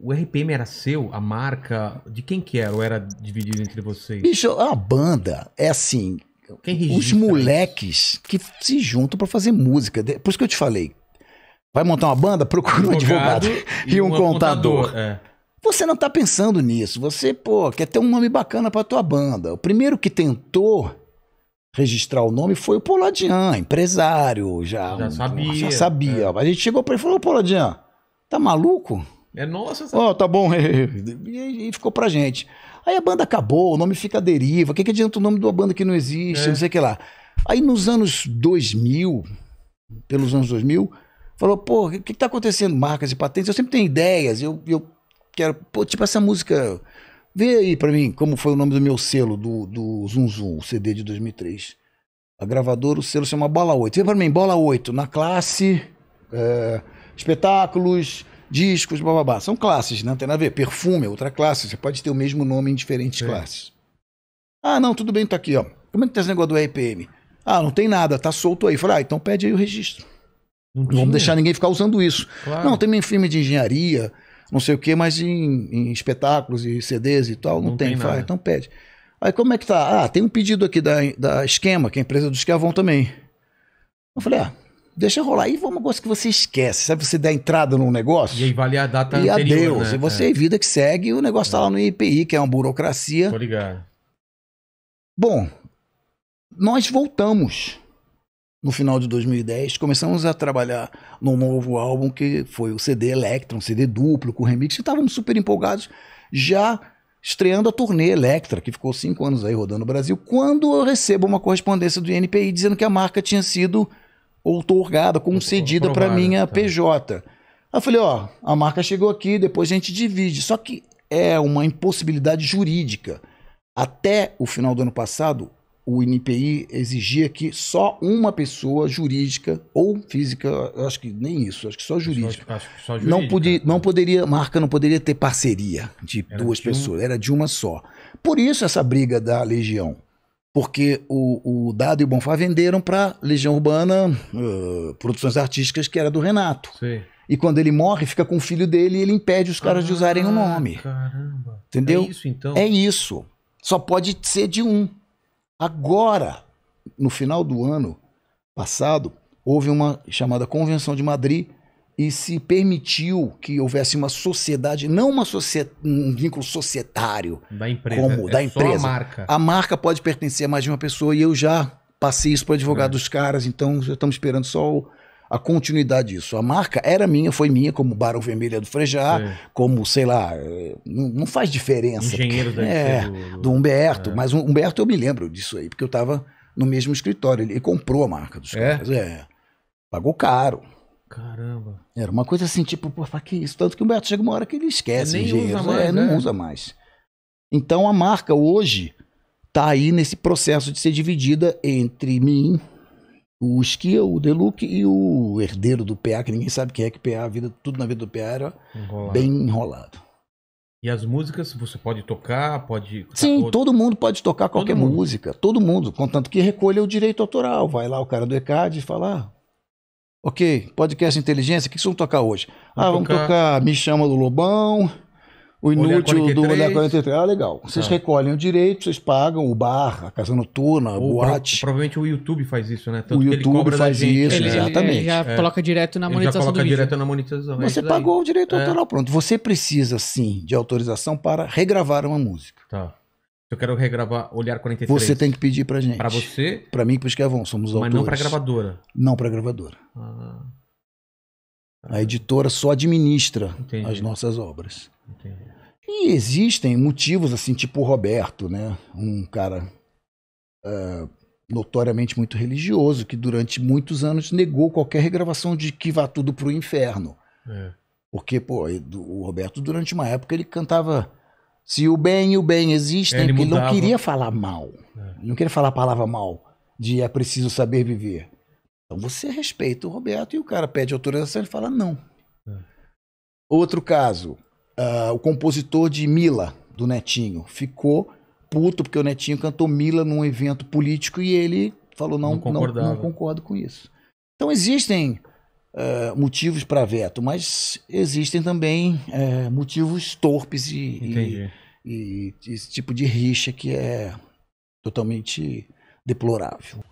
o RPM era seu? A marca? De quem que era? Ou era dividido entre vocês? Bicho, é a banda é assim. os moleques que se juntam para fazer música. Por isso que eu te falei. Vai montar uma banda? Procura um advogado, e, um, um contador. contador. É. Você não tá pensando nisso. Você, pô, quer ter um nome bacana pra tua banda. O primeiro que tentou registrar o nome foi o Poladian, empresário, já. Já um, sabia. Já sabia. É. A gente chegou para ele e falou: Poladian, tá maluco? É nossa. Ó, oh, tá bom. e, e ficou pra gente. Aí a banda acabou, o nome fica à deriva. O que, que adianta o nome de uma banda que não existe, é. não sei o que lá. Aí nos anos 2000, pelos anos 2000, falou, pô, o que, que tá acontecendo? Marcas e patentes. Eu sempre tenho ideias, eu, eu quero... Pô, tipo essa música... Vê aí pra mim como foi o nome do meu selo, do, do Zum Zum, o CD de 2003. A gravadora, o selo chama Bola 8. Vê pra mim, Bola 8, na classe, é, espetáculos discos, blá blá blá. São classes, né? não tem nada a ver. Perfume é outra classe, você pode ter o mesmo nome em diferentes classes. Ah, não, tudo bem, tá aqui, ó. Como é que tá esse negócio do RPM? Ah, não tem nada, tá solto aí. Falei, ah, então pede aí o registro. Não, não vamos deixar ninguém ficar usando isso. Claro. Não, tem em filme de engenharia, não sei o quê, mas em, em espetáculos e CDs e tal, não, não tem. tem Falei, ah, então pede. Aí como é que tá? Ah, tem um pedido aqui da, da Esquema, que é a empresa do Esquiavão também. Eu falei, ah, Deixa rolar. E foi uma coisa que você esquece. Sabe, você dá entrada num negócio. E aí vale a data e anterior, adeus. Né? E você, é. vida que segue, o negócio é. tá lá no IPI, que é uma burocracia. Tô ligado. Bom, nós voltamos no final de 2010, começamos a trabalhar num novo álbum que foi o CD Electra, um CD duplo com remix, estávamos super empolgados, já estreando a turnê Electra, que ficou cinco anos aí rodando o Brasil, quando eu recebo uma correspondência do INPI dizendo que a marca tinha sido outorgada, concedida para minha tá. PJ. Aí eu falei, ó, a marca chegou aqui, depois a gente divide. Só que é uma impossibilidade jurídica. Até o final do ano passado, o INPI exigia que só uma pessoa jurídica ou física, acho que nem isso, acho que só jurídica. acho que só jurídica. Não, podia, não poderia, marca não poderia ter parceria de era duas de pessoas, um... era de uma só. Por isso essa briga da Legião porque o, o Dado e o Bonfá venderam para Legião Urbana uh, Produções Artísticas, que era do Renato. Sim. E quando ele morre, fica com o filho dele e ele impede os caras ah, de usarem o ah, nome. Caramba. Entendeu? É isso, então. É isso. Só pode ser de um. Agora, no final do ano passado, houve uma chamada Convenção de Madrid, e se permitiu que houvesse uma sociedade, não uma sociedade, um vínculo societário da empresa, como é da empresa. a marca. A marca pode pertencer a mais de uma pessoa e eu já passei isso para advogado é. dos caras, então já estamos esperando só o, a continuidade disso. A marca era minha, foi minha, como Barão Vermelha é do Frejá, é. como, sei lá, não, não faz diferença. Engenheiro porque, é, do, do Humberto, é. mas o Humberto eu me lembro disso aí, porque eu estava no mesmo escritório, ele comprou a marca dos é? caras, é. Pagou caro. Caramba. Era uma coisa assim, tipo, pô, que isso? Tanto que o Beto chega uma hora que ele esquece nem usa é, mais, é, né? não usa mais. Então a marca hoje tá aí nesse processo de ser dividida entre mim, o Esquia, o Deluxe e o herdeiro do PA, que ninguém sabe quem é que PA, a vida, tudo na vida do PA era enrolado. bem enrolado. E as músicas você pode tocar, pode. Sim, todo, todo mundo pode tocar qualquer música. Todo mundo, contanto que recolha o direito autoral. Vai lá o cara do ECAD e fala: ah, Ok, podcast inteligência, o que, que vão tocar hoje? Ah, vamos, tocar... tocar Me Chama do Lobão, o Inútil Olhar do Olhar 43. Ah, legal. Vocês ah. recolhem o direito, vocês pagam o bar, a casa noturna, o boate. Pro, provavelmente o YouTube faz isso, né? Tanto o YouTube faz isso, né? ele, exatamente. Ele já é. coloca direto na monetização ele já coloca direto na monetização. É Você pagou o direito é. autoral, pronto. Você precisa, sim, de autorização para regravar uma música. Tá eu quero regravar Olhar 43. Você tem que pedir pra gente. Pra você? Pra mim e pro Esquiavon, é somos Mas autores. Mas não pra gravadora. Não pra gravadora. Ah. A editora só administra Entendi. as nossas obras. Entendi. E existem motivos, assim, tipo o Roberto, né? Um cara uh, notoriamente muito religioso, que durante muitos anos negou qualquer regravação de que vá tudo pro inferno. É. Porque, pô, o Roberto, durante uma época, ele cantava se o bem e o bem existem, ele, ele não queria falar mal. É. Não queria falar a palavra mal, de é preciso saber viver. Então você respeita o Roberto e o cara pede autorização e fala não. É. Outro caso, uh, o compositor de Mila, do Netinho, ficou puto porque o Netinho cantou Mila num evento político e ele falou não, não, não, não concordo com isso. Então existem é, motivos para veto, mas existem também uh, motivos torpes e, e, e esse tipo de rixa que é totalmente deplorável.